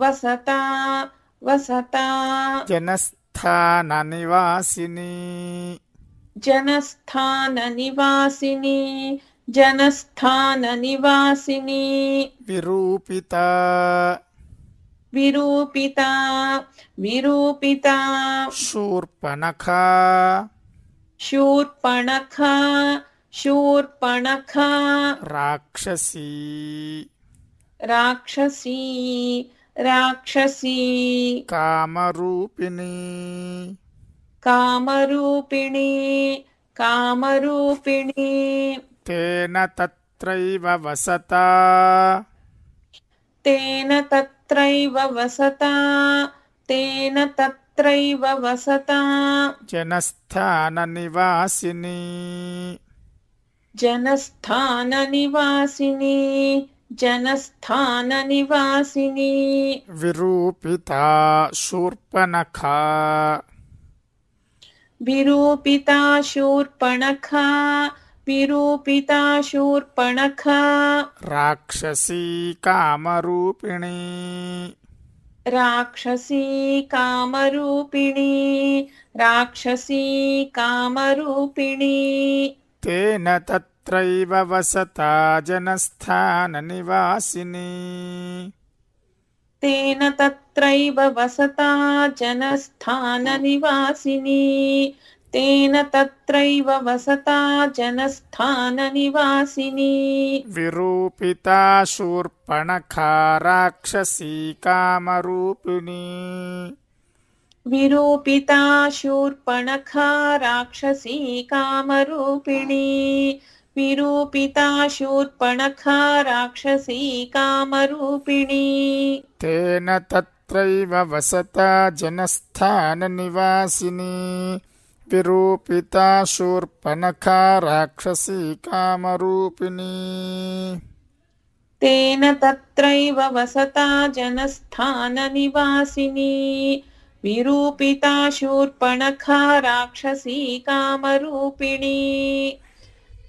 वसता वसता जनस्थाननिवासिनी जनस्थाननिवासिनी जनस्थाननिवासिनी विरूपिता विरूपिता विरूपिता शूर्पणखा शूर्पणखा शूर्पणखा राक्षसी राक्षसी राक्षसी कामरूपिणी कामरूपिणी तेन तत्रैव वसता तेन तत्रैव वसता तेन तत्रैव वसता जनस्थाननिवासिनी जनस्थाननिवासिनी जनस्थान निवासिनी विरूपिता शूर्पणखा विरूपिता शूर्पणखा विरूपिता शूर्पणखा राक्षसी कामरूपिणी राक्षसी कामरूपिणी राक्षसी कामरूपिणी तेन तत् तेन तत्रैव वसता जनस्थाननिवासिनी तेन तत्रैव वसता जनस्थाननिवासिनी विरूपिता शूर्पणखा राक्षसी कामरूपिणी विरूपिता शूर्पणखा राक्षसी कामरूपिणी शूर्पणखा राक्षसी कामरूपिणी तेन तत्रैव वसता जनस्थाननिवासिनी शूर्पणखा राक्षसी कामरूपिणी तेन तत्रैव वसता जनस्थाननिवासिनी विरूपिताशूर्पणखा राक्षसी कामरूपिणी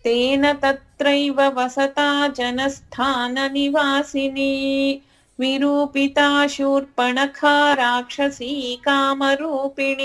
तेन तत्रैव वसता जनस्थाननिवासिनी विरूपिता शूर्पणखा राक्षसी कामरूपिणी